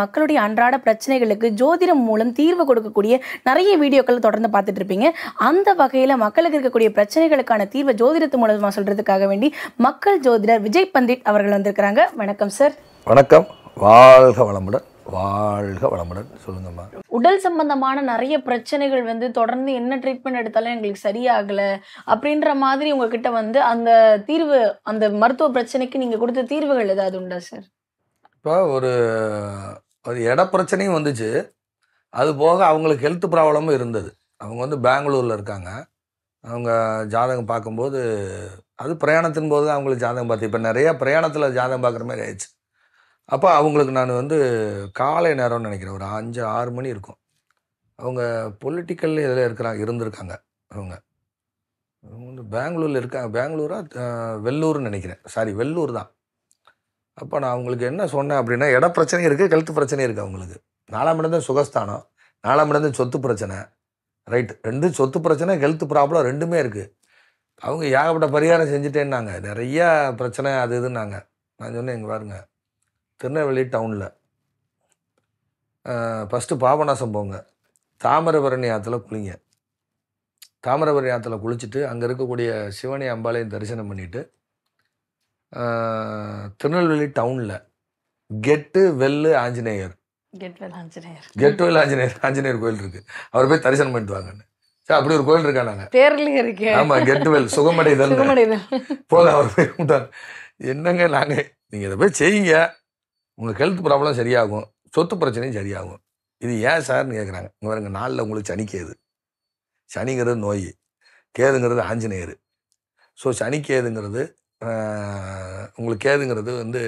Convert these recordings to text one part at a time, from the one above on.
மக்களுடைய அன்றாட பிரச்சனைகளுக்கு ஜோதிடம் மூலம் தீர்வு கொடுக்கக்கூடிய நிறைய வீடியோக்கள் தொடர்ந்து பார்த்துட்டு இருப்பீங்க அந்த வகையில் மக்களுக்கு இருக்கக்கூடிய பிரச்சனைகளுக்கான தீர்வை ஜோதிடத்து மூலமாக சொல்றதுக்காக வேண்டி மக்கள் ஜோதிடர் விஜய் பண்டிட் அவர்கள் வந்திருக்கிறாங்க வணக்கம் சார் வணக்கம் வாழ்க வளமுடன் வாழ்க வளமுடன் சொல்லுங்கம்மா உடல் சம்பந்தமான நிறைய பிரச்சனைகள் வந்து தொடர்ந்து என்ன ட்ரீட்மெண்ட் எடுத்தாலும் எங்களுக்கு சரியாகல அப்படின்ற மாதிரி உங்ககிட்ட வந்து அந்த தீர்வு அந்த மருத்துவ பிரச்சனைக்கு நீங்க கொடுத்த தீர்வுகள் ஏதாவது உண்டா சார் இப்போ ஒரு அது இட பிரச்சனையும் வந்துச்சு அது போக அவங்களுக்கு ஹெல்த் ப்ராப்ளமும் இருந்தது அவங்க வந்து பெங்களூரில் இருக்காங்க அவங்க ஜாதகம் பார்க்கும்போது அது பிரயாணத்தின் போது தான் அவங்களுக்கு ஜாதகம் பார்த்து இப்போ நிறையா பிரயாணத்தில் ஜாதகம் பார்க்குற மாதிரி ஆயிடுச்சு அப்போ அவங்களுக்கு நான் வந்து காலை நேரம்னு நினைக்கிறேன் ஒரு அஞ்சு ஆறு மணி இருக்கும் அவங்க பொலிட்டிக்கல் இதில் இருக்கிறாங்க இருந்திருக்காங்க அவங்க அவங்க வந்து பெங்களூரில் இருக்காங்க பெங்களூராக வெள்ளூர்னு நினைக்கிறேன் சாரி வெள்ளூர் தான் அப்போ நான் அவங்களுக்கு என்ன சொன்னேன் அப்படின்னா இட பிரச்சனையும் இருக்குது கெழுத்து பிரச்சனையும் இருக்குது அவங்களுக்கு நாலாம் இடம் தான் சுகஸ்தானம் நாலாம் இடம் தான் சொத்து பிரச்சனை ரைட் ரெண்டும் சொத்து பிரச்சனை ஹெல்த் ப்ராப்ளம் ரெண்டுமே இருக்குது அவங்க ஏகப்பட்ட பரிகாரம் செஞ்சுட்டேன்னாங்க நிறையா பிரச்சனை அது இதுன்னாங்க நான் சொன்னேன் எங்கள் பாருங்க திருநெல்வேலி டவுனில் ஃபஸ்ட்டு பாபநாசம் போங்க தாமிரபரணி ஆற்றுல குளிங்க தாமிரபரணி ஆற்றுல குளிச்சுட்டு அங்கே இருக்கக்கூடிய சிவனி அம்பாலையும் தரிசனம் பண்ணிவிட்டு திருநெல்வேலி டவுனில் கெட்டு வெல்லு ஆஞ்சநேயர் கெட்வேல் ஆஞ்சநேயர் ஆஞ்சநேயர் கோயில் இருக்கு அவர் போய் தரிசனம் பண்ணிட்டு வாங்கன்னு சார் அப்படி ஒரு கோயில் இருக்கா நாங்க தேர்லயே இருக்கு ஆமா கெட்வேல் சுகமடைதல் போக அவர் போய் கும்பிட்டாங்க என்னங்க நாங்க நீங்க இதை போய் செய்யுங்க உங்கள் ஹெல்த் ப்ராப்ளம் சரியாகும் சொத்து பிரச்சனையும் சரியாகும் இது ஏன் சார்னு கேட்குறாங்க இங்கே நாளில் உங்களுக்கு சனி கேது சனிங்கிறது நோய் கேதுங்கிறது ஆஞ்சநேயர் ஸோ சனிக்கேதுங்கிறது உங்களுக்கு கேதுங்கிறது வந்து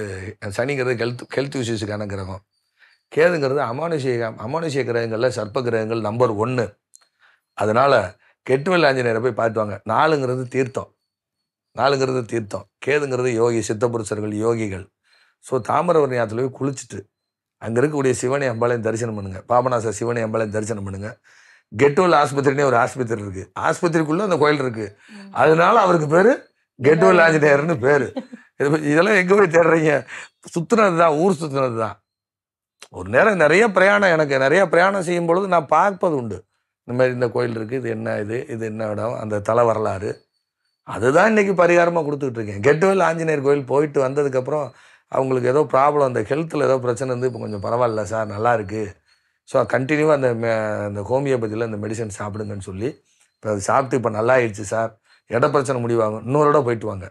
சனிங்கிறது ஹெல்த் ஹெல்த் இஷ்யூஸுக்கான கிரகம் கேதுங்கிறது அமானுஷிய அமானுஷிய கிரகங்களில் சர்ப்ப கிரகங்கள் நம்பர் ஒன்று அதனால் கெட்டுவெல் ஆஞ்சநேயரை போய் பார்த்துவாங்க நாலுங்கிறது தீர்த்தம் நாலுங்கிறது தீர்த்தம் கேதுங்கிறது யோகி சித்தபுருஷர்கள் யோகிகள் ஸோ தாமிரவரணி ஆற்றுல போய் குளிச்சுட்டு அங்கே இருக்கக்கூடிய சிவனை அம்பாளையும் தரிசனம் பண்ணுங்கள் பாபநாச சிவனை அம்பாளையும் தரிசனம் பண்ணுங்கள் கெட்டுவல் ஆஸ்பத்திரினே ஒரு ஆஸ்பத்திரி இருக்குது ஆஸ்பத்திரிக்குள்ளே அந்த கோயில் இருக்குது அதனால அவருக்கு பேர் கெட்வெல் ஆஞ்சநேயர்னு பேர் இதெல்லாம் எங்கே போய் தேடுறீங்க சுற்றுனது தான் ஊர் சுற்றுனது தான் ஒரு நேரம் நிறைய பிரயாணம் எனக்கு நிறைய பிரயாணம் செய்யும் பொழுது நான் பார்ப்பது உண்டு இந்த மாதிரி இந்த கோயில் இருக்குது இது என்ன இது இது என்ன இடம் அந்த தலை வரலாறு அதுதான் இன்றைக்கி பரிகாரமாக கொடுத்துக்கிட்டு இருக்கேன் கெட்வெல் ஆஞ்சநேயர் கோயில் போயிட்டு வந்ததுக்கப்புறம் அவங்களுக்கு ஏதோ ப்ராப்ளம் அந்த ஹெல்த்தில் ஏதோ பிரச்சனை இருந்து இப்போ கொஞ்சம் பரவாயில்ல சார் நல்லா இருக்குது ஸோ கண்டினியூவாக அந்த அந்த ஹோமியோபதியில் அந்த மெடிசன் சாப்பிடுங்கன்னு சொல்லி இப்போ அது சாப்பிட்டு இப்போ நல்லா ஆயிடுச்சு சார் இட பிரச்சனை முடிவாங்க இன்னொரு இடம் போயிட்டு வாங்க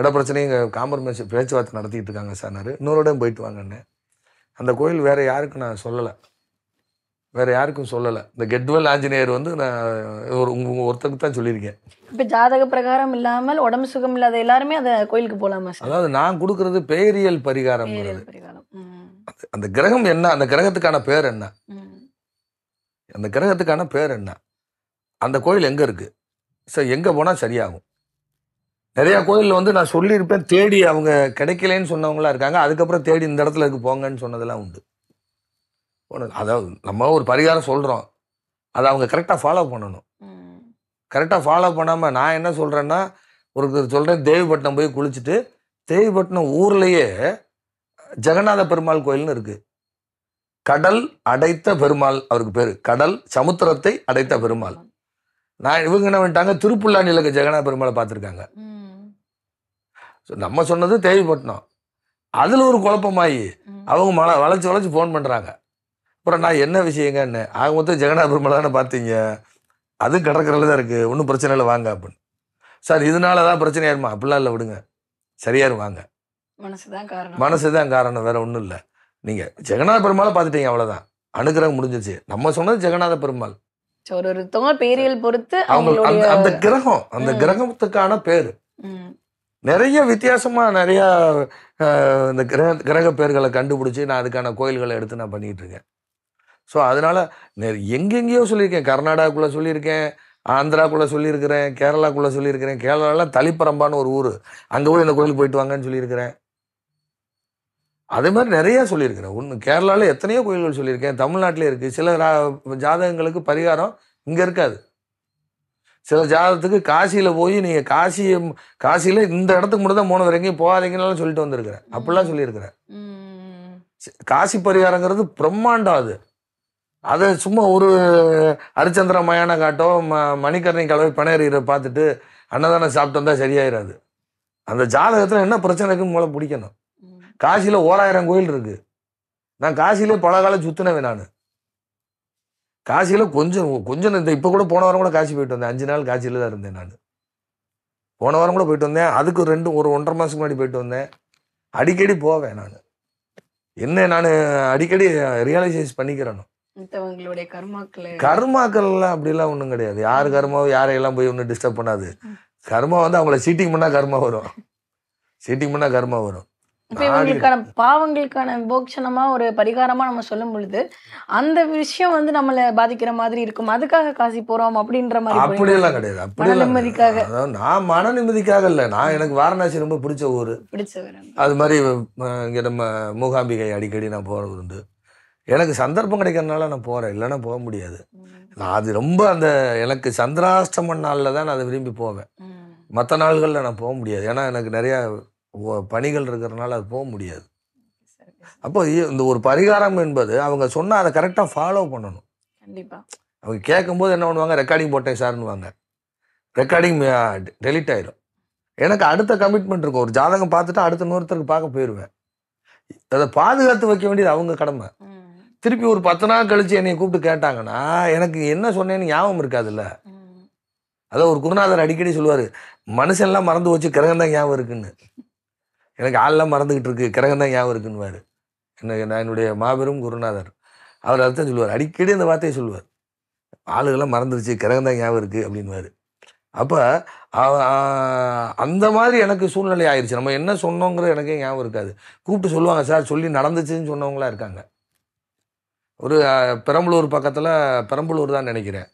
இட பிரச்சனையும் இங்கே காம்ப்ரமைஸ் பேச்சுவார்த்தை நடத்திக்கிட்டு இருக்காங்க சார்னாரு இன்னொரு இடம் போயிட்டு வாங்கன்னு அந்த கோயில் வேறு யாருக்கும் நான் சொல்லலை வேறு யாருக்கும் சொல்லலை இந்த கெட்வெல் ஆஞ்சநேயர் வந்து நான் ஒரு உங்க ஒருத்தருக்கு தான் சொல்லியிருக்கேன் இப்போ ஜாதக பிரகாரம் இல்லாமல் உடம்பு சுகம் இல்லாத எல்லாருமே அந்த கோயிலுக்கு போகலாமா அதாவது நான் கொடுக்கறது பேரியல் பரிகாரம் அந்த கிரகம் என்ன அந்த கிரகத்துக்கான பேர் என்ன அந்த கிரகத்துக்கான பேர் என்ன அந்த கோயில் எங்கே இருக்குது சார் எங்கே போனால் சரியாகும் நிறையா கோயிலில் வந்து நான் சொல்லியிருப்பேன் தேடி அவங்க கிடைக்கலன்னு சொன்னவங்களாம் இருக்காங்க அதுக்கப்புறம் தேடி இந்த இடத்துல இருக்கு போங்கன்னு சொன்னதெல்லாம் உண்டு அதாவது நம்ம ஒரு பரிகாரம் சொல்கிறோம் அதை அவங்க கரெக்டாக ஃபாலோ பண்ணணும் கரெக்டாக ஃபாலோ பண்ணாமல் நான் என்ன சொல்கிறேன்னா ஒருத்தர் சொல்கிறேன் தேவிப்பட்டினம் போய் குளிச்சுட்டு தேவிப்பட்டினம் ஊர்லேயே ஜெகநாத பெருமாள் கோயில்னு இருக்குது கடல் அடைத்த பெருமாள் அவருக்கு பேர் கடல் சமுத்திரத்தை அடைத்த பெருமாள் நான் இவங்க என்ன பண்ணிட்டாங்க திருப்புல்லான் நிலக்கு ஜெகநாத பெருமாளை பார்த்துருக்காங்க ஸோ நம்ம சொன்னது தேவைப்பட்டோம் அதில் ஒரு குழப்பமாயி அவங்க மல வளைச்சி வளைச்சி ஃபோன் பண்ணுறாங்க அப்புறம் நான் என்ன விஷயங்கன்னு ஆக மொத்தம் ஜெகநாத பெருமாள் தானே பார்த்தீங்க அது கடற்கரையில் தான் இருக்குது ஒன்றும் பிரச்சனை இல்லை வாங்க அப்படின்னு சார் இதனால தான் பிரச்சனையாருமா அப்படிலாம் இல்லை விடுங்க சரியாரும் வாங்க மனசு தான் காரணம் வேற ஒன்றும் இல்லை நீங்கள் ஜெகநாத பெருமாளை பார்த்துட்டீங்க அவ்வளோதான் அனுகிரகம் முடிஞ்சிச்சு நம்ம சொன்னது ஜெகநாத பெருமாள் ஒரு ஒருத்தவங்க பேரியல் பொறுத்து அவங்க அந்த கிரகம் அந்த கிரகத்துக்கான பேரு நிறைய வித்தியாசமா நிறைய இந்த கிரக கிரக பேர்களை கண்டுபிடிச்சி நான் அதுக்கான கோயில்களை எடுத்து நான் பண்ணிட்டு இருக்கேன் ஸோ அதனால எங்கெங்கேயோ சொல்லியிருக்கேன் கர்நாடகாக்குள்ள சொல்லியிருக்கேன் ஆந்திராக்குள்ளே சொல்லியிருக்கிறேன் கேரளாக்குள்ளே சொல்லியிருக்கிறேன் கேரளாவில் தளிப்பரம்பான்னு ஒரு ஊர் அங்கே போய் இந்த கோயிலுக்கு போயிட்டு வாங்கன்னு சொல்லியிருக்கிறேன் அதே மாதிரி நிறையா சொல்லியிருக்கிறேன் ஒன்று கேரளாவில் எத்தனையோ கோயில்கள் சொல்லியிருக்கேன் தமிழ்நாட்டிலே இருக்குது சில ஜாதகங்களுக்கு பரிகாரம் இங்கே இருக்காது சில ஜாதகத்துக்கு காசியில் போய் நீங்கள் காசி காசியில் இந்த இடத்துக்கு மட்டும் தான் போனவர் எங்கேயும் சொல்லிட்டு வந்திருக்கிறேன் அப்படிலாம் சொல்லியிருக்கிறேன் காசி பரிகாரங்கிறது பிரம்மாண்டம் அது அதை சும்மா ஒரு ஹரிச்சந்திர மயான காட்டோ ம மணிக்கரணி கலவை பணையறீரை பார்த்துட்டு அன்னதானம் சாப்பிட்டு வந்தால் சரியாயிடாது அந்த ஜாதகத்தில் என்ன பிரச்சனைக்குன்னு மூலம் பிடிக்கணும் காசியில் ஓராயிரம் கோயில் இருக்கு நான் காசியில பல காலம் சுத்தினவேன் நான் காசியில கொஞ்சம் கொஞ்சம் இந்த இப்போ கூட போன வாரம் கூட காசி போயிட்டு வந்தேன் அஞ்சு நாள் காசியில் தான் இருந்தேன் நான் போன வாரம் கூட போயிட்டு வந்தேன் அதுக்கு ரெண்டு ஒரு ஒன்றரை மாதத்துக்கு முன்னாடி போயிட்டு வந்தேன் அடிக்கடி போவேன் நான் என்ன நான் அடிக்கடி ரியலைசைஸ் பண்ணிக்கிறேன் மற்றவங்களுடைய கர்மாக்கள்லாம் அப்படிலாம் ஒன்றும் கிடையாது யார் கர்மாவோ யாரையெல்லாம் போய் ஒன்றும் டிஸ்டர்ப் பண்ணாது கர்மா வந்து அவங்கள சீட்டிங் பண்ணால் கர்மா வரும் சீட்டிங் பண்ணால் கர்மா வரும் இவங்களுக்கான பாவங்களுக்கான போக்ஷனமா ஒரு பரிகாரமா நம்ம சொல்லும் பொழுது அந்த விஷயம் வந்து நம்மளை பாதிக்கிற மாதிரி இருக்கும் அதுக்காக காசி போறோம் அப்படின்ற மாதிரி அப்படி எல்லாம் கிடையாது அப்படி நிம்மதிக்காக நான் மன நிம்மதிக்காக இல்லை நான் எனக்கு வாரணாசி ரொம்ப பிடிச்ச ஊரு பிடிச்ச அது மாதிரி நம்ம மூகாம்பிகை அடிக்கடி நான் போறது உண்டு எனக்கு சந்தர்ப்பம் கிடைக்கிறதுனால நான் போகிறேன் இல்லைன்னா போக முடியாது நான் அது ரொம்ப அந்த எனக்கு சந்திராஷ்டம நாளில் தான் நான் அதை விரும்பி போவேன் மற்ற நாள்களில் நான் போக முடியாது ஏன்னா எனக்கு நிறையா பணிகள் இருக்கிறதுனால அது போக முடியாது அப்போ இந்த ஒரு பரிகாரம் என்பது அவங்க சொன்னால் அதை கரெக்டாக ஃபாலோ பண்ணணும் கண்டிப்பாக அவங்க கேட்கும்போது என்ன பண்ணுவாங்க ரெக்கார்டிங் போட்டேன் சார்னுவாங்க ரெக்கார்டிங் டெலிட் ஆயிடும் எனக்கு அடுத்த கமிட்மெண்ட் இருக்கும் ஒரு ஜாதகம் பார்த்துட்டு அடுத்த இன்னொருத்தருக்கு பார்க்க போயிடுவேன் அதை பாதுகாத்து வைக்க வேண்டியது அவங்க கடமை திருப்பி ஒரு பத்து நாள் கழிச்சு என்னை கூப்பிட்டு கேட்டாங்கன்னா எனக்கு என்ன சொன்னேன்னு ஞாபகம் இருக்காதுல்ல அதான் ஒரு குருநாதர் அடிக்கடி சொல்லுவார் மனுஷன்லாம் மறந்து வச்சு கிரகம் தான் ஞாபகம் இருக்குன்னு எனக்கு ஆள்லாம் மறந்துக்கிட்டு இருக்கு கிரகம் தான் ஞாபகம் இருக்குன்னு என்ன நான் என்னுடைய மாபெரும் குருநாதர் அவர் தான் சொல்லுவார் அடிக்கடி அந்த வார்த்தையை சொல்லுவார் ஆளுகள்லாம் மறந்துருச்சு கிரகம் தான் ஞாபகம் இருக்குது அப்படின்வார் அப்போ அந்த மாதிரி எனக்கு சூழ்நிலை ஆயிடுச்சு நம்ம என்ன சொன்னோங்கிறது எனக்கே ஞாபகம் இருக்காது கூப்பிட்டு சொல்லுவாங்க சார் சொல்லி நடந்துச்சுன்னு சொன்னவங்களாம் இருக்காங்க ஒரு பெரம்பலூர் பக்கத்தில் பெரம்பலூர் தான் நினைக்கிறேன்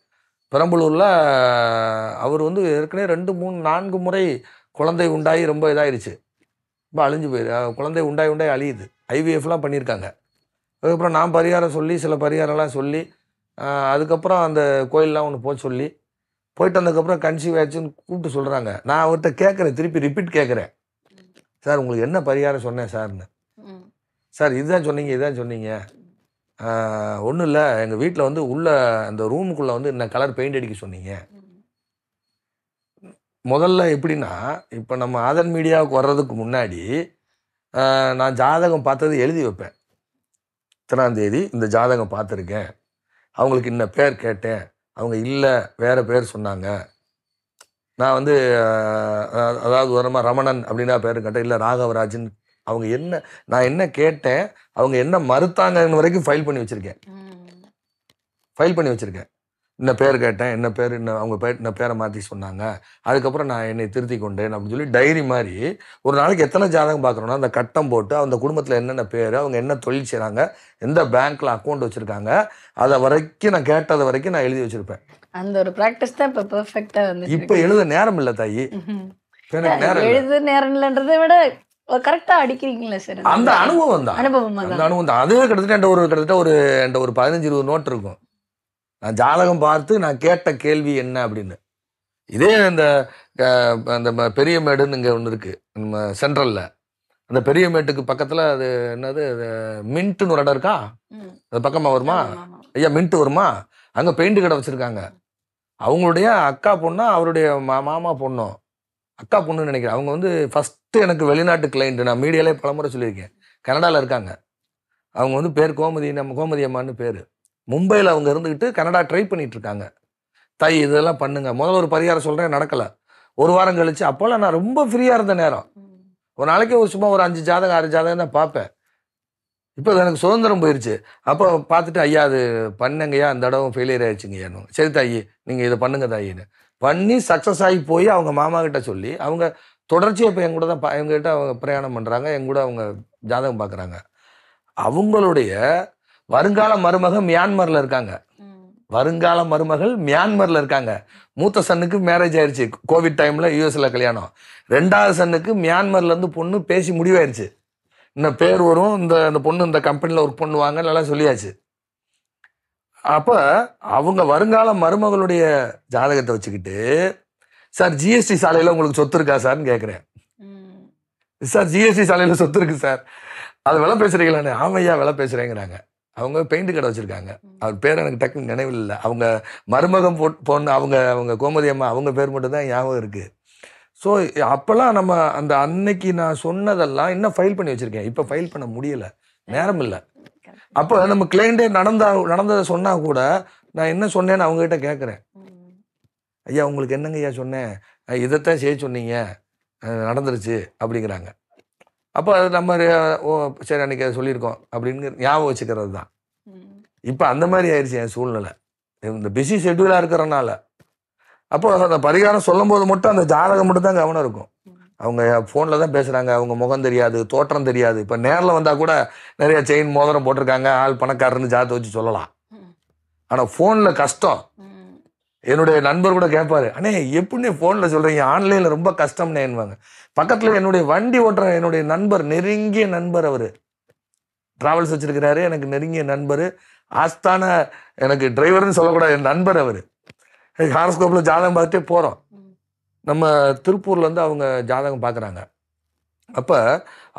பெரம்பலூரில் அவர் வந்து ஏற்கனவே ரெண்டு மூணு நான்கு முறை குழந்தை உண்டாகி ரொம்ப இதாகிடுச்சு ரொம்ப அழிஞ்சு போயிடுது குழந்தை உண்டாய் உண்டாய் அழியுது ஐவிஎஃப்லாம் பண்ணியிருக்காங்க அதுக்கப்புறம் நான் பரிகாரம் சொல்லி சில பரிகாரம்லாம் சொல்லி அதுக்கப்புறம் அந்த கோயிலெலாம் ஒன்று போக சொல்லி போயிட்டு வந்ததுக்கப்புறம் கன்சீவ் ஆச்சுன்னு கூப்பிட்டு சொல்கிறாங்க நான் அவர்கிட்ட கேட்குறேன் திருப்பி ரிப்பீட் கேட்குறேன் சார் உங்களுக்கு என்ன பரிகாரம் சொன்னேன் சார்னு சார் இதுதான் சொன்னீங்க இதுதான் சொன்னீங்க ஒன்றும் இல்லை எங்கள் வீட்டில் வந்து உள்ளே அந்த ரூமுக்குள்ளே வந்து என்ன கலர் பெயிண்ட் அடிக்க சொன்னீங்க முதல்ல எப்படின்னா இப்போ நம்ம ஆதன் மீடியாவுக்கு வர்றதுக்கு முன்னாடி நான் ஜாதகம் பார்த்தது எழுதி வைப்பேன் இத்தனாந்தேதி இந்த ஜாதகம் பார்த்துருக்கேன் அவங்களுக்கு இன்ன பேர் கேட்டேன் அவங்க இல்லை வேறு பேர் சொன்னாங்க நான் வந்து அதாவது உரமாக ரமணன் அப்படின்னா பேர் கேட்டேன் இல்லை ராகவராஜன் அவங்க என்ன நான் என்ன கேட்டேன் அவங்க என்ன மறுத்தாங்கன்னு வரைக்கும் ஃபைல் பண்ணி வச்சுருக்கேன் ஃபைல் பண்ணி வச்சுருக்கேன் என்ன பேர் கேட்டேன் என்ன பேர் என்ன அவங்க பேர் என்ன பேரை மாற்றி சொன்னாங்க அதுக்கப்புறம் நான் என்னை திருத்தி கொண்டேன் அப்படின்னு சொல்லி டைரி மாதிரி ஒரு நாளைக்கு எத்தனை ஜாதகம் பார்க்குறோன்னா அந்த கட்டம் போட்டு அந்த குடும்பத்தில் என்னென்ன பேர் அவங்க என்ன தொழில் செய்கிறாங்க எந்த பேங்க்கில் அக்கௌண்ட் வச்சுருக்காங்க அதை வரைக்கும் நான் கேட்டது வரைக்கும் நான் எழுதி வச்சுருப்பேன் அந்த ஒரு ப்ராக்டிஸ் தான் இப்போ பர்ஃபெக்டாக வந்து இப்போ எழுத நேரம் இல்லை தாயி எழுத நேரம் இல்லைன்றதை விட கரெக்டா அடிக்கிறீங்களா சார் அந்த அனுபவம் தான் அனுபவம் அந்த அனுபவம் தான் அதுவே கிட்டத்தட்ட ஒரு கிட்டத்தட்ட ஒரு ஒரு பதினஞ்சு இருபது நோட் இருக்கும் நான் ஜாதகம் பார்த்து நான் கேட்ட கேள்வி என்ன அப்படின்னு இதே இந்த அந்த பெரிய மேடுன்னு இங்கே ஒன்று இருக்குது நம்ம சென்ட்ரலில் அந்த பெரிய மேட்டுக்கு பக்கத்தில் அது என்னது மின்ட்டுன்னு ஒரு இடம் இருக்கா அது பக்கமாக வருமா ஐயா மின்ட்டு வருமா அங்கே பெயிண்ட் கடை வச்சுருக்காங்க அவங்களுடைய அக்கா பொண்ணா அவருடைய மா மாமா பொண்ணும் அக்கா பொண்ணுன்னு நினைக்கிறேன் அவங்க வந்து ஃபஸ்ட்டு எனக்கு வெளிநாட்டு கிளைண்ட் நான் மீடியாலே பலமுறை சொல்லியிருக்கேன் கனடாவில் இருக்காங்க அவங்க வந்து பேர் கோமதி நம்ம கோமதி அம்மான்னு பேர் மும்பையில் அவங்க இருந்துக்கிட்டு கனடா ட்ரை பண்ணிட்டு இருக்காங்க தை இதெல்லாம் பண்ணுங்க முதல்ல ஒரு பரிகாரம் சொல்கிறேன் நடக்கலை ஒரு வாரம் கழிச்சு அப்போல்லாம் நான் ரொம்ப ஃப்ரீயாக இருந்த நேரம் ஒரு நாளைக்கு ஒரு சும்மா ஒரு அஞ்சு ஜாதகம் ஆறு ஜாதகம் தான் பார்ப்பேன் இப்போ எனக்கு சுதந்திரம் போயிடுச்சு அப்போ பார்த்துட்டு ஐயா அது பண்ணுங்கய்யா அந்த இடம் ஃபெயிலியர் ஆயிடுச்சுங்கய்யா சரி தாயி நீங்கள் இதை பண்ணுங்க தாயின்னு பண்ணி சக்ஸஸ் ஆகி போய் அவங்க மாமா கிட்ட சொல்லி அவங்க தொடர்ச்சியாக இப்போ எங்கூட தான் எங்ககிட்ட அவங்க பிரயாணம் பண்ணுறாங்க எங்கூட அவங்க ஜாதகம் பார்க்குறாங்க அவங்களுடைய வருங்கால மருமகள் மியான்மரில் இருக்காங்க வருங்கால மருமகள் மியான்மரில் இருக்காங்க மூத்த சன்னுக்கு மேரேஜ் ஆயிடுச்சு கோவிட் டைமில் யூஎஸ்ல கல்யாணம் ரெண்டாவது சன்னுக்கு மியான்மர்லேருந்து பொண்ணு பேசி முடிவாயிருச்சு இந்த பேர் வரும் இந்த இந்த பொண்ணு இந்த கம்பெனியில் ஒர்க் பண்ணுவாங்க நல்லா சொல்லியாச்சு அப்போ அவங்க வருங்கால மருமகளுடைய ஜாதகத்தை வச்சுக்கிட்டு சார் ஜிஎஸ்டி சாலையில் உங்களுக்கு சொத்து இருக்கா சார்னு கேட்குறேன் சார் ஜிஎஸ்டி சாலையில் சொத்து இருக்கு சார் அது வில பேசுறீங்களான்னு ஆமையா வில பேசுறேங்கிறாங்க அவங்க பெயிண்ட் கடை வச்சுருக்காங்க அவர் பேர் எனக்கு டக்குன்னு நினைவில் இல்லை அவங்க மருமகம் போ பொண்ணு அவங்க அவங்க கோமதி அம்மா அவங்க பேர் மட்டும்தான் ஞாபகம் இருக்குது ஸோ அப்போல்லாம் நம்ம அந்த அன்னைக்கு நான் சொன்னதெல்லாம் இன்னும் ஃபைல் பண்ணி வச்சுருக்கேன் இப்போ ஃபைல் பண்ண முடியலை நேரம் இல்லை அப்போ நம்ம கிளைண்டே நடந்தா நடந்ததை சொன்னால் கூட நான் என்ன சொன்னேன்னு அவங்ககிட்ட கேட்குறேன் ஐயா உங்களுக்கு என்னங்க ஐயா சொன்னேன் இதைத்தான் செய்ய சொன்னீங்க நடந்துருச்சு அப்படிங்கிறாங்க அப்போ அது நம்ம ஓ சரி அன்னைக்கு அதை சொல்லியிருக்கோம் அப்படின்னு ஞாபகம் வச்சுக்கிறது தான் இப்போ அந்த மாதிரி ஆயிடுச்சு என் சூழ்நிலை இந்த பிஸி ஷெட்யூலாக இருக்கிறனால அப்போ அந்த பரிகாரம் சொல்லும் போது மட்டும் அந்த ஜாதகம் மட்டும் தான் கவனம் இருக்கும் அவங்க ஃபோனில் தான் பேசுகிறாங்க அவங்க முகம் தெரியாது தோற்றம் தெரியாது இப்போ நேரில் வந்தால் கூட நிறைய செயின் மோதிரம் போட்டிருக்காங்க ஆள் பணக்காரன்னு ஜாதகம் வச்சு சொல்லலாம் ஆனால் ஃபோனில் கஷ்டம் என்னுடைய நண்பர் கூட கேட்பாரு அண்ணே எப்படின்னு ஃபோனில் சொல்கிறீங்க ஆன்லைனில் ரொம்ப கஷ்டம்னேன்வாங்க பக்கத்தில் என்னுடைய வண்டி ஓட்டுற என்னுடைய நண்பர் நெருங்கிய நண்பர் அவர் ட்ராவல்ஸ் வச்சிருக்கிறாரு எனக்கு நெருங்கிய நண்பர் ஆஸ்தான எனக்கு டிரைவர்னு சொல்லக்கூடாது என் நண்பர் அவர் ஹாரஸ்கோப்ல ஜாதகம் பார்த்துட்டே போகிறோம் நம்ம இருந்து அவங்க ஜாதகம் பார்க்குறாங்க அப்போ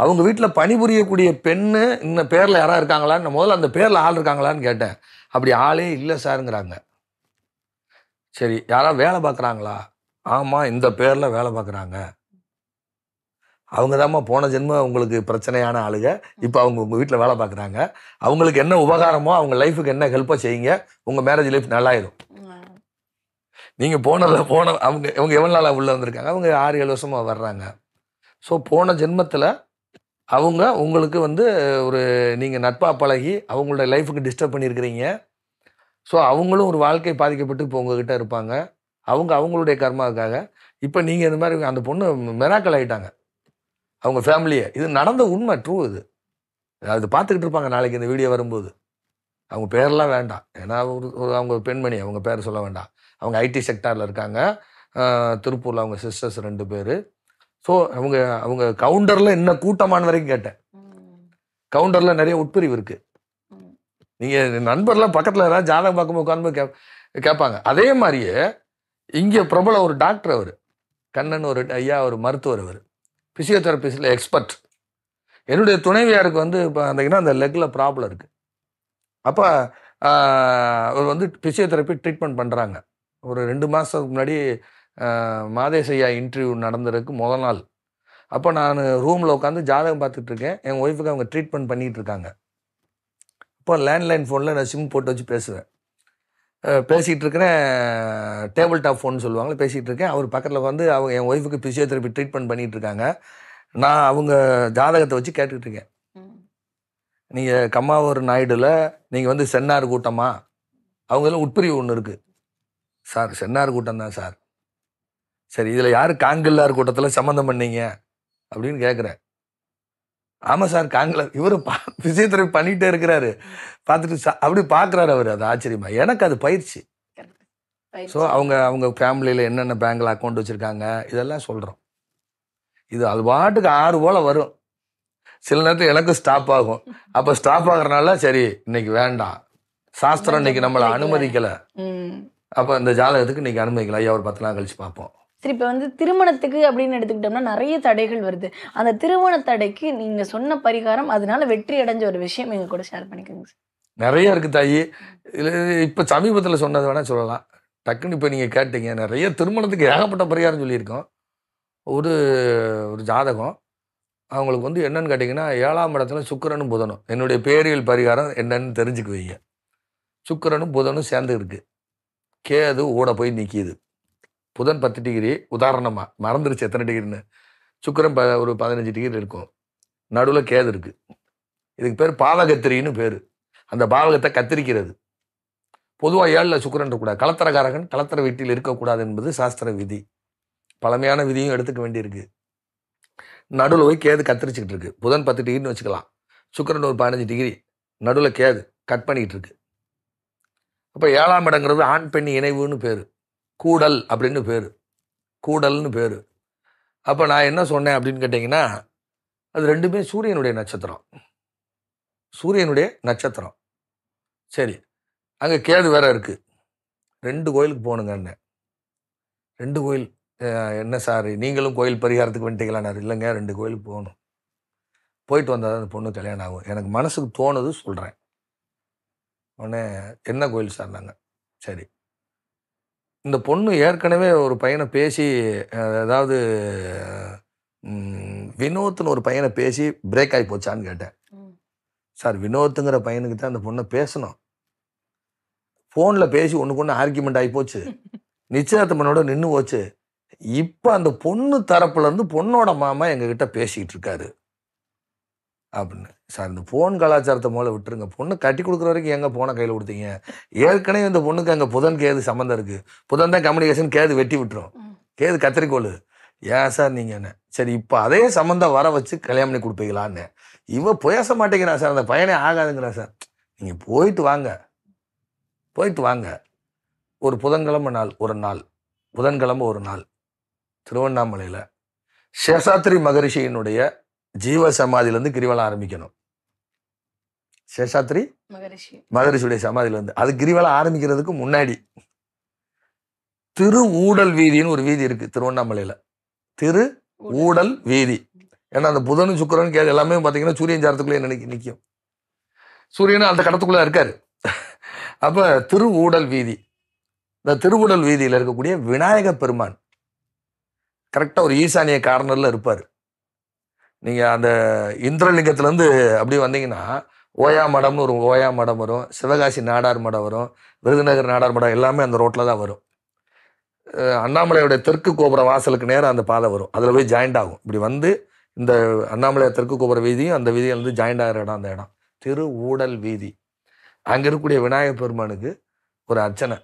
அவங்க வீட்டில் பணிபுரியக்கூடிய பெண்ணு இன்னும் பேரில் யாராவது இருக்காங்களான்னு முதல்ல அந்த பேரில் ஆள் இருக்காங்களான்னு கேட்டேன் அப்படி ஆளே இல்லை சாருங்கிறாங்க சரி யாராவது வேலை பார்க்குறாங்களா ஆமாம் இந்த பேரில் வேலை பார்க்குறாங்க அவங்க தாம்மா போன ஜென்மம் உங்களுக்கு பிரச்சனையான ஆளுங்க இப்போ அவங்க உங்கள் வீட்டில் வேலை பார்க்குறாங்க அவங்களுக்கு என்ன உபகாரமோ அவங்க லைஃபுக்கு என்ன ஹெல்ப்போ செய்யுங்க உங்கள் மேரேஜ் லைஃப் நல்லாயிடும் நீங்கள் போனதில் போன அவங்க அவங்க எவ்வளோ நாளாக உள்ளே வந்திருக்காங்க அவங்க ஆறு ஏழு வருஷமாக வர்றாங்க ஸோ போன ஜென்மத்தில் அவங்க உங்களுக்கு வந்து ஒரு நீங்கள் நட்பாக பழகி அவங்களோட லைஃபுக்கு டிஸ்டர்ப் பண்ணியிருக்கிறீங்க ஸோ அவங்களும் ஒரு வாழ்க்கை பாதிக்கப்பட்டு இப்போ உங்ககிட்ட இருப்பாங்க அவங்க அவங்களுடைய கர்மாவுக்காக இப்போ நீங்கள் இந்த மாதிரி அந்த பொண்ணு மெராக்கல் ஆகிட்டாங்க அவங்க ஃபேமிலியை இது நடந்த உண்மை ட்ரூ இது அது பார்த்துக்கிட்டு இருப்பாங்க நாளைக்கு இந்த வீடியோ வரும்போது அவங்க பேரெலாம் வேண்டாம் ஏன்னா ஒரு அவங்க பெண்மணி அவங்க பேர் சொல்ல வேண்டாம் அவங்க ஐடி செக்டாரில் இருக்காங்க திருப்பூரில் அவங்க சிஸ்டர்ஸ் ரெண்டு பேர் ஸோ அவங்க அவங்க கவுண்டரில் என்ன கூட்டமான வரைக்கும் கேட்டேன் கவுண்டரில் நிறைய உட்பிரிவு இருக்குது நீங்கள் நண்பர்லாம் பக்கத்தில் ஏதாவது ஜாதகம் பார்க்கும்போது உட்காந்து கே கேட்பாங்க அதே மாதிரியே இங்கே பிரபல ஒரு டாக்டர் அவர் கண்ணன் ஒரு ஐயா ஒரு மருத்துவர் அவர் ஃபிசியோதெரபிஸ்டில் எக்ஸ்பர்ட் என்னுடைய துணைவியாருக்கு வந்து இப்போ அந்த அந்த லெக்கில் ப்ராப்ளம் இருக்குது அப்போ அவர் வந்து ஃபிசியோதெரபி ட்ரீட்மெண்ட் பண்ணுறாங்க ஒரு ரெண்டு மாதத்துக்கு முன்னாடி மாதேசையா இன்டர்வியூ நடந்திருக்கு முதல் நாள் அப்போ நான் ரூமில் உட்காந்து ஜாதகம் பார்த்துட்ருக்கேன் என் ஒய்ஃபுக்கு அவங்க ட்ரீட்மெண்ட் பண்ணிகிட்டு இருக்காங்க இப்போ லேண்ட்லைன் ஃபோனில் நான் சிம் போட்டு வச்சு பேசுவேன் பேசிகிட்டு இருக்கிறேன் டேபிள் டாப் ஃபோன் சொல்லுவாங்க பேசிகிட்டு இருக்கேன் அவர் பக்கத்தில் வந்து அவங்க என் ஒய்ஃபுக்கு ஃபிசியோதெரப்பி ட்ரீட்மெண்ட் பண்ணிகிட்டு இருக்காங்க நான் அவங்க ஜாதகத்தை வச்சு கேட்டுக்கிட்டு இருக்கேன் நீங்கள் கம்மாவூர் நாயுடுல நீங்கள் வந்து சென்னார் கூட்டமா அவங்களும் உட்பிரிவு ஒன்று இருக்குது சார் சென்னார் கூட்டம் தான் சார் சரி இதில் யார் காங்கில்லார் கூட்டத்தில் சம்மந்தம் பண்ணீங்க அப்படின்னு கேட்குறேன் ஆமாம் சார் காங்கிரஸ் இவர் பா பிசியோதெரபி பண்ணிகிட்டே இருக்கிறாரு பார்த்துட்டு சா அப்படி பார்க்குறாரு அவர் அது ஆச்சரியமாக எனக்கு அது பயிற்சி ஸோ அவங்க அவங்க ஃபேமிலியில் என்னென்ன பேங்கில் அக்கௌண்ட் வச்சுருக்காங்க இதெல்லாம் சொல்கிறோம் இது அது பாட்டுக்கு ஆறு போல் வரும் சில நேரத்தில் எனக்கும் ஸ்டாப் ஆகும் அப்போ ஸ்டாப் ஆகுறனால சரி இன்னைக்கு வேண்டாம் சாஸ்திரம் இன்னைக்கு நம்மளை அனுமதிக்கலை அப்போ இந்த ஜாதகத்துக்கு இன்னைக்கு அனுமதிக்கலாம் ஐயா ஒரு பத்து நாள் கழிச்சு பார்ப்போம் சரி இப்போ வந்து திருமணத்துக்கு அப்படின்னு எடுத்துக்கிட்டோம்னா நிறைய தடைகள் வருது அந்த திருமண தடைக்கு நீங்கள் சொன்ன பரிகாரம் அதனால வெற்றி அடைஞ்ச ஒரு விஷயம் எங்கள் கூட ஷேர் பண்ணிக்கோங்க சார் நிறைய இருக்குது தாயி இப்போ சமீபத்தில் சொன்னது வேணால் சொல்லலாம் டக்குன்னு இப்போ நீங்கள் கேட்டீங்க நிறைய திருமணத்துக்கு ஏகப்பட்ட பரிகாரம் சொல்லியிருக்கோம் ஒரு ஒரு ஜாதகம் அவங்களுக்கு வந்து என்னன்னு கேட்டிங்கன்னா ஏழாம் இடத்துல சுக்கரனும் புதனும் என்னுடைய பேரியல் பரிகாரம் என்னன்னு தெரிஞ்சுக்குவீங்க சுக்கரனும் புதனும் சேர்ந்து இருக்குது கேது ஓட போய் நிற்கிது புதன் பத்து டிகிரி உதாரணமாக மறந்துருச்சு எத்தனை டிகிரின்னு சுக்கரம் ப ஒரு பதினஞ்சு டிகிரி இருக்கும் நடுவில் கேது இருக்குது இதுக்கு பேர் பாவகத்திரின்னு பேர் அந்த பாவகத்தை கத்திரிக்கிறது பொதுவாக ஏழில் சுக்கரன் இருக்கக்கூடாது கலத்தரகாரகன் கலத்தர வீட்டில் இருக்கக்கூடாது என்பது சாஸ்திர விதி பழமையான விதியும் எடுத்துக்க வேண்டியிருக்கு நடுவில் போய் கேது கத்திரிச்சிக்கிட்டு இருக்கு புதன் பத்து டிகிரின்னு வச்சுக்கலாம் சுக்கரன் ஒரு பதினஞ்சு டிகிரி நடுவில் கேது கட் பண்ணிக்கிட்டு இருக்கு அப்போ ஏழாம் இடங்கிறது ஆண் பெண் இணைவுன்னு பேர் கூடல் அப்படின்னு பேர் கூடல்னு பேர் அப்போ நான் என்ன சொன்னேன் அப்படின்னு கேட்டிங்கன்னா அது ரெண்டுமே சூரியனுடைய நட்சத்திரம் சூரியனுடைய நட்சத்திரம் சரி அங்கே கேது வேற இருக்குது ரெண்டு கோயிலுக்கு போகணுங்க அண்ணன் ரெண்டு கோயில் என்ன சார் நீங்களும் கோயில் பரிகாரத்துக்கு வந்துட்டீங்களானார் இல்லைங்க ரெண்டு கோயிலுக்கு போகணும் போயிட்டு வந்தால் அந்த பொண்ணு கல்யாணம் ஆகும் எனக்கு மனசுக்கு தோணுது சொல்கிறேன் உடனே என்ன கோயில் சார் நாங்கள் சரி இந்த பொண்ணு ஏற்கனவே ஒரு பையனை பேசி அதாவது வினோத்னு ஒரு பையனை பேசி பிரேக் ஆகி போச்சான்னு கேட்டேன் சார் வினோத்துங்கிற பையனுக்கு தான் அந்த பொண்ணை பேசணும் ஃபோனில் பேசி ஒன்றுக்கு ஒன்று ஆர்கியூமெண்ட் ஆகி போச்சு நிச்சயத்தம்மனோட நின்று போச்சு இப்போ அந்த பொண்ணு தரப்புலேருந்து பொண்ணோட மாமா எங்ககிட்ட பேசிக்கிட்டு இருக்காரு அப்படின்னு சார் இந்த போன் கலாச்சாரத்தை மூலம் விட்டுருங்க பொண்ணு கட்டி கொடுக்குற வரைக்கும் எங்கே போனை கையில் கொடுத்தீங்க ஏற்கனவே இந்த பொண்ணுக்கு அங்கே புதன் கேது சம்மந்தம் இருக்குது புதன் தான் கம்யூனிகேஷன் கேது வெட்டி விட்டுரும் கேது கத்திரிக்கோள் ஏன் சார் நீங்கள் என்ன சரி இப்போ அதே சம்மந்தம் வர வச்சு கல்யாணம் பண்ணி கொடுப்பீங்களான்னு இவன் பேச மாட்டேங்கிறான் சார் அந்த பையனே ஆகாதுங்கிறான் சார் நீங்கள் போயிட்டு வாங்க போயிட்டு வாங்க ஒரு புதன்கிழமை நாள் ஒரு நாள் புதன்கிழமை ஒரு நாள் திருவண்ணாமலையில் சேஷாத்ரி மகரிஷியினுடைய ஜீவ சமாதியிலேருந்து கிரிவலம் ஆரம்பிக்கணும் சேஷாத்ரி மகரிஷி மகரிஷியுடைய சமாதியிலேருந்து அது கிரிவலம் ஆரம்பிக்கிறதுக்கு முன்னாடி திரு ஊடல் வீதின்னு ஒரு வீதி இருக்கு திருவண்ணாமலையில் திரு ஊடல் வீதி ஏன்னா அந்த புதன் சுக்கரன் கே எல்லாமே பார்த்தீங்கன்னா சூரியன் சாரத்துக்குள்ளே நினைக்க நிற்கும் சூரியன் அந்த கடத்துக்குள்ளே இருக்காரு அப்போ திரு ஊடல் வீதி இந்த திருவுடல் வீதியில் இருக்கக்கூடிய விநாயக பெருமான் கரெக்டாக ஒரு ஈசானிய கார்னரில் இருப்பார் நீங்கள் அந்த இந்திரலிங்கத்துலேருந்து அப்படி வந்தீங்கன்னா ஓயா மடம்னு ஒரு ஓயா மடம் வரும் சிவகாசி நாடார் மடம் வரும் விருதுநகர் நாடார் மடம் எல்லாமே அந்த ரோட்டில் தான் வரும் அண்ணாமலையோட தெற்கு கோபுர வாசலுக்கு நேரம் அந்த பாதை வரும் அதில் போய் ஜாயிண்ட் ஆகும் இப்படி வந்து இந்த அண்ணாமலையார் தெற்கு கோபுர வீதியும் அந்த வீதியிலேருந்து ஜாயிண்ட் ஆகிற இடம் அந்த இடம் திரு ஊடல் வீதி அங்கே இருக்கக்கூடிய விநாயகர் பெருமானுக்கு ஒரு அர்ச்சனை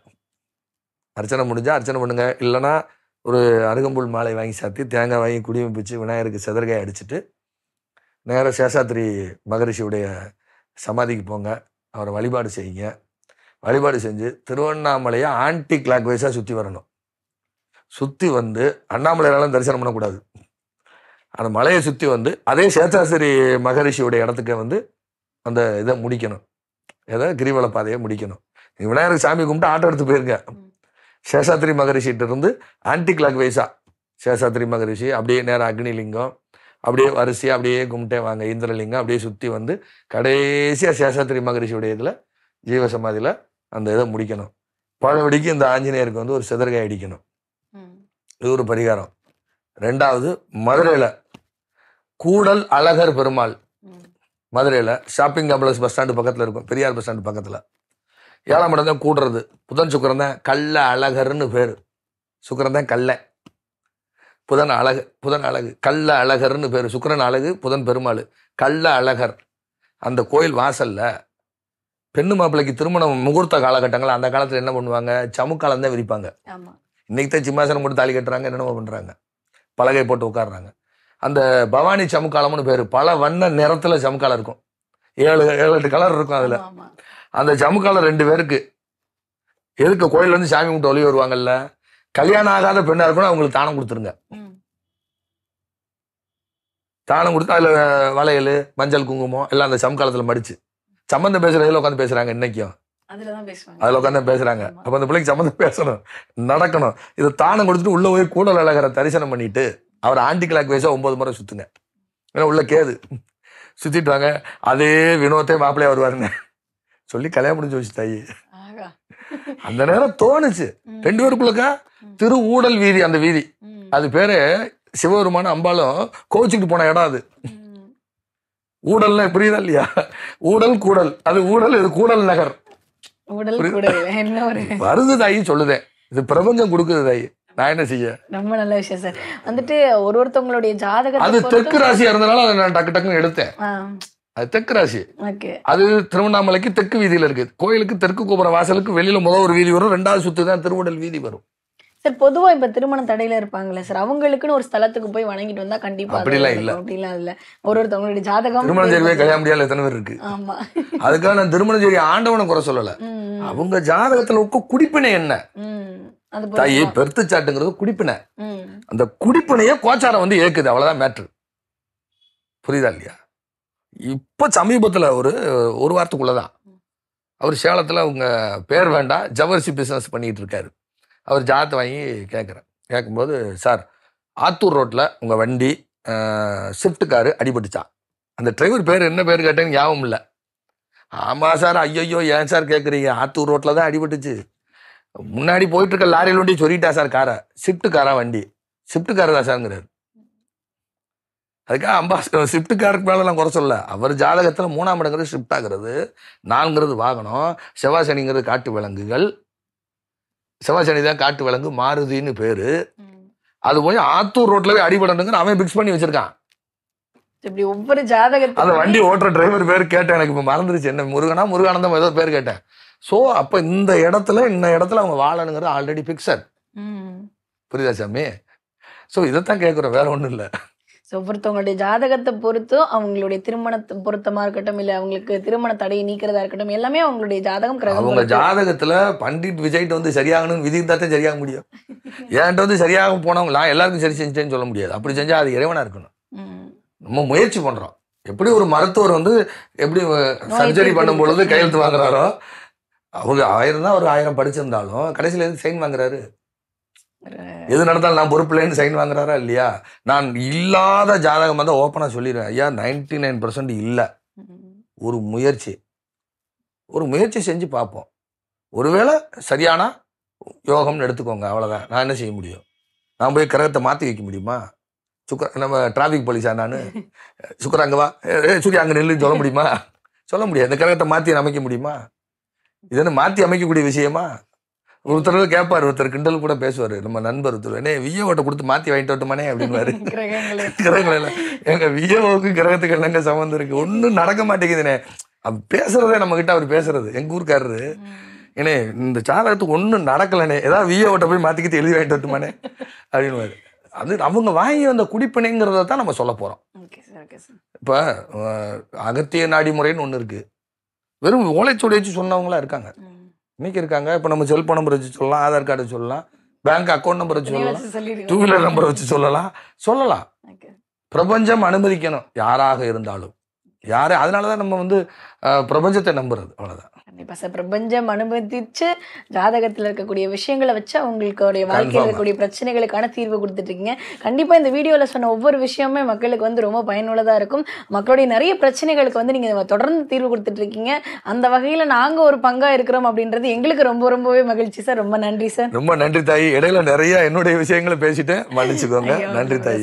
அர்ச்சனை முடிஞ்சால் அர்ச்சனை பண்ணுங்கள் இல்லைன்னா ஒரு அருகம்புல் மாலை வாங்கி சாத்தி தேங்காய் வாங்கி குடியும் பிச்சு விநாயகருக்கு செதற்காய் அடிச்சுட்டு நேராக சேஷாத்திரி மகரிஷியுடைய சமாதிக்கு போங்க அவரை வழிபாடு செய்யுங்க வழிபாடு செஞ்சு திருவண்ணாமலையை ஆன்டி கிளாக் வைஸாக சுற்றி வரணும் சுற்றி வந்து அண்ணாமலையாலும் தரிசனம் பண்ணக்கூடாது அந்த மலையை சுற்றி வந்து அதே சேஷாசிரி மகரிஷியுடைய இடத்துக்கு வந்து அந்த இதை முடிக்கணும் ஏதோ கிரிவல பாதையை முடிக்கணும் விநாயகர் சாமி கும்பிட்டு ஆட்டோ எடுத்து போயிருங்க சேஷாத்ரி மகரிஷிகிட்ட இருந்து ஆன்டி கிளாக் வைஸா சேஷாத்ரி மகரிஷி அப்படியே நேரம் அக்னிலிங்கம் அப்படியே வரிசையாக அப்படியே கும்பிட்டே வாங்க இந்திரலிங்கம் அப்படியே சுற்றி வந்து கடைசியாக சேஷாத்ரி மகரிஷியுடைய இதில் ஜீவசமாதியில் அந்த இதை முடிக்கணும் பழவடிக்கு இந்த ஆஞ்சநேயருக்கு வந்து ஒரு சிதறகாய் அடிக்கணும் இது ஒரு பரிகாரம் ரெண்டாவது மதுரையில் கூடல் அழகர் பெருமாள் மதுரையில் ஷாப்பிங் காம்ப்ளெக்ஸ் பஸ் ஸ்டாண்டு பக்கத்தில் இருக்கும் பெரியார் பஸ் ஸ்டாண்டு பக்கத்தில் ஏழாம் இடம் தான் கூடுறது புதன் சுக்கரன் தான் கல்ல அழகர்னு பேர் சுக்கரன் தான் கல்லை புதன் அழகு புதன் அழகு கல்ல அழகர்னு பேர் சுக்கரன் அழகு புதன் பெருமாள் கல்ல அழகர் அந்த கோயில் வாசலில் பெண்ணு மாப்பிள்ளைக்கு திருமணம் முகூர்த்த காலகட்டங்கள் அந்த காலத்தில் என்ன பண்ணுவாங்க சமுக்காலம் தான் விரிப்பாங்க இன்னைக்கு தான் சிம்மாசனம் போட்டு தாலி கட்டுறாங்க என்னென்ன பண்ணுறாங்க பலகை போட்டு உட்காடுறாங்க அந்த பவானி சமுக்காலம்னு பேர் பல வண்ண நிறத்தில் சமுக்காலம் இருக்கும் ஏழு ஏழு எட்டு கலர் இருக்கும் அதில் அந்த ஜமுக்கால ரெண்டு பேருக்கு எதுக்கு கோயில்ல இருந்து சாமி கும்பிட்டு ஒளி வருவாங்கல்ல கல்யாணம் ஆகாத பெண்ணா இருக்கணும் அவங்களுக்கு தானம் கொடுத்துருங்க தானம் கொடுத்து அதுல வளையல் மஞ்சள் குங்குமம் எல்லாம் அந்த சமகாலத்துல மடிச்சு சம்மந்தம் இதுல உட்காந்து பேசுறாங்க இன்னைக்கும் அதுல உட்காந்து பேசுறாங்க அப்ப அந்த பிள்ளைக்கு சம்மந்தம் பேசணும் நடக்கணும் இதை தானம் கொடுத்துட்டு உள்ள போய் கூடல் அழகரை தரிசனம் பண்ணிட்டு அவர் ஆண்டி கிளாக் வயசா ஒன்பது முறை சுத்துங்க ஏன்னா உள்ள கேது சுத்திட்டு வாங்க அதே வினோத்தே மாப்பிள்ளையா வருவாருங்க சொல்லி கல்யாணம் முடிஞ்சு வச்சு தாயி அந்த நேரம் தோணுச்சு ரெண்டு பிள்ளைக்கா திரு ஊடல் வீதி அந்த வீதி அது பேரு சிவபெருமான அம்பாலும் கோச்சிக்கிட்டு போன இடம் அது ஊடல்னா புரியுதா இல்லையா ஊடல் கூடல் அது ஊடல் இது கூடல் நகர் வருது தாயி சொல்லுதேன் இது பிரபஞ்சம் கொடுக்குது தாயி நான் என்ன செய்ய ரொம்ப நல்ல விஷயம் சார் வந்துட்டு ஒரு ஒருத்தவங்களுடைய ஜாதகம் அது தெற்கு ராசியா இருந்தனால அதை நான் டக்கு டக்குன்னு எடுத்தேன் அது தெற்கு ராசி அது திருவண்ணாமலைக்கு தெற்கு வீதியில இருக்கு கோயிலுக்கு தெற்கு கோபுரம் வாசலுக்கு வெளியில முதல் ஒரு வீதி வரும் ரெண்டாவது சுத்து தான் திருவுடல் வீதி வரும் சார் பொதுவா இப்ப திருமண தடையில இருப்பாங்களே சார் அவங்களுக்குன்னு ஒரு ஸ்தலத்துக்கு போய் வணங்கிட்டு வந்தா கண்டிப்பா அப்படிலாம் இல்ல அப்படிலாம் இல்ல ஒரு ஒருத்தவங்களுடைய ஜாதகம் திருமண கல்யாண முடியாத எத்தனை பேர் இருக்கு ஆமா அதுக்காக நான் திருமண ஜெரி ஆண்டவனை குறை சொல்லல அவங்க ஜாதகத்துல இருக்க குடிப்பினை என்ன தாயே பெருத்து சாட்டுங்கிறது குடிப்பினை அந்த குடிப்பினைய கோச்சாரம் வந்து ஏக்குது அவ்வளவுதான் மேட்ரு புரியுதா இல்லையா இப்போ சமீபத்தில் ஒரு ஒரு வாரத்துக்குள்ளே தான் அவர் சேலத்தில் அவங்க பேர் வேண்டாம் ஜவர்சி பிஸ்னஸ் பண்ணிகிட்டு இருக்காரு அவர் ஜாத்தை வாங்கி கேட்குறேன் கேட்கும்போது சார் ஆத்தூர் ரோட்டில் உங்கள் வண்டி ஷிஃப்ட் காரு அடிபட்டுச்சான் அந்த டிரைவர் பேர் என்ன பேர் கேட்டேன்னு ஞாபகம் இல்லை ஆமாம் சார் ஐயோ ஏன் சார் கேட்குறீங்க ஆத்தூர் ரோட்டில் தான் அடிபட்டுச்சு முன்னாடி போயிட்டு இருக்க லாரியில் வண்டி சொல்லிட்டா சார் காரை ஷிஃப்ட் காரா வண்டி ஷிஃப்ட் கார் தான் சார்ங்கிறார் அதுக்காக அம்பாஸ்டர் ஷிஃப்ட்டுக்காரருக்கு மேலெலாம் குறை சொல்ல அவர் ஜாதகத்தில் மூணாம் இடங்கிறது ஷிஃப்ட் ஆகிறது நான்கிறது வாகனம் செவ்வாசனிங்கிறது காட்டு விலங்குகள் செவ்வாசனி தான் காட்டு விலங்கு மாருதின்னு பேர் அது போய் ஆத்தூர் ரோட்லவே அடிபடணுங்கன்னு அவன் பிக்ஸ் பண்ணி வச்சிருக்கான் இப்படி ஒவ்வொரு ஜாதகம் அந்த வண்டி ஓட்டுற டிரைவர் பேர் கேட்டேன் எனக்கு இப்போ மறந்துருச்சு என்ன முருகனா முருகானந்தம் ஏதோ பேர் கேட்டேன் ஸோ அப்போ இந்த இடத்துல இந்த இடத்துல அவங்க வாழணுங்கிறது ஆல்ரெடி பிக்சர் புரியுதா சாமி ஸோ இதைத்தான் கேட்குறேன் வேற ஒன்றும் இல்லை ஸோ ஒவ்வொருத்தவங்களுடைய ஜாதகத்தை பொறுத்தும் அவங்களுடைய திருமணத்தை பொருத்தமாக இருக்கட்டும் இல்லை அவங்களுக்கு திருமண தடையை நீக்கிறதா இருக்கட்டும் எல்லாமே அவங்களுடைய ஜாதகம் அவங்க ஜாதகத்தில் பண்டிட் விஜய்கிட்ட வந்து சரியாகணும்னு விதி தான் சரியாக முடியும் ஏன்ட்டு வந்து சரியாக போனவங்களா எல்லாருக்கும் சரி செஞ்சேன்னு சொல்ல முடியாது அப்படி செஞ்சால் அது இறைவனாக இருக்கணும் நம்ம முயற்சி பண்ணுறோம் எப்படி ஒரு மருத்துவர் வந்து எப்படி சர்ஜரி பண்ணும் பொழுது கையெழுத்து வாங்குறாரோ அவங்க ஆயிரம் தான் ஒரு ஆயிரம் படிச்சிருந்தாலும் கடைசியில் சைன் வாங்குறாரு எது நடந்தாலும் நான் பொறுப்பில்லைன்னு சைன் வாங்குறாரா இல்லையா நான் இல்லாத ஜாதகம் வந்து ஓப்பனாக சொல்லிடுவேன் ஐயா நைன்டி நைன் பர்சன்ட் இல்லை ஒரு முயற்சி ஒரு முயற்சி செஞ்சு பார்ப்போம் ஒருவேளை சரியானா யோகம்னு எடுத்துக்கோங்க அவ்வளோதான் நான் என்ன செய்ய முடியும் நான் போய் கிரகத்தை மாற்றி வைக்க முடியுமா சுக்கர நம்ம டிராஃபிக் போலீஸா நான் சுக்கர அங்கே வா சூரிய அங்கே நில்லுன்னு சொல்ல முடியுமா சொல்ல முடியாது இந்த கிரகத்தை மாற்றி அமைக்க முடியுமா இது மாற்றி அமைக்கக்கூடிய விஷயமா ஒருத்தர் கேட்பார் ஒருத்தர் கிண்டல் கூட பேசுவார் நம்ம நண்பர் ஒருத்தர் என்ன ஓட்ட கொடுத்து மாற்றி வாங்கிட்டு வட்டுமானே அப்படின்னு கிரகங்கள் எங்க வியோவுக்கு கிரகத்துக்கு என்னங்க சம்மந்தம் இருக்கு ஒன்றும் நடக்க மாட்டேங்குதுனே அவர் பேசுறதே நம்ம கிட்ட அவர் பேசுறது எங்க ஊருக்காரரு ஏனே இந்த ஜாதகத்துக்கு ஒன்றும் நடக்கலனே ஏதாவது ஓட்ட போய் மாத்திக்கிட்டு எழுதி வாங்கிட்டு வரட்டுமானே அப்படின்னு அது அவங்க வாங்கி வந்த குடிப்பினைங்கிறத தான் நம்ம சொல்ல போகிறோம் இப்போ அகத்திய நாடி முறைன்னு ஒன்று இருக்குது வெறும் ஓலைச்சோடி வச்சு சொன்னவங்களாம் இருக்காங்க இன்னைக்கு இருக்காங்க இப்போ நம்ம செல்ஃபோன் நம்பர் வச்சு சொல்லலாம் ஆதார் கார்டு சொல்லலாம் பேங்க் அக்கௌண்ட் நம்பர் வச்சு சொல்லலாம் டூ வீலர் நம்பர் வச்சு சொல்லலாம் சொல்லலாம் பிரபஞ்சம் அனுமதிக்கணும் யாராக இருந்தாலும் யார் அதனால தான் நம்ம வந்து பிரபஞ்சத்தை நம்புறது அவ்வளோதான் கண்டிப்பாக சார் பிரபஞ்சம் அனுமதிச்சு ஜாதகத்தில் இருக்கக்கூடிய விஷயங்களை வச்சு அவங்களுடைய வாழ்க்கையில் இருக்கக்கூடிய பிரச்சனைகளுக்கான தீர்வு கொடுத்துட்ருக்கீங்க கண்டிப்பாக இந்த வீடியோவில் சொன்ன ஒவ்வொரு விஷயமே மக்களுக்கு வந்து ரொம்ப பயனுள்ளதாக இருக்கும் மக்களுடைய நிறைய பிரச்சனைகளுக்கு வந்து நீங்கள் தொடர்ந்து தீர்வு கொடுத்துட்ருக்கீங்க அந்த வகையில் நாங்கள் ஒரு பங்காக இருக்கிறோம் அப்படின்றது எங்களுக்கு ரொம்ப ரொம்பவே மகிழ்ச்சி சார் ரொம்ப நன்றி சார் ரொம்ப நன்றி தாய் இடையில நிறைய என்னுடைய விஷயங்களை பேசிட்டேன் மன்னிச்சுக்கோங்க நன்றி தாய்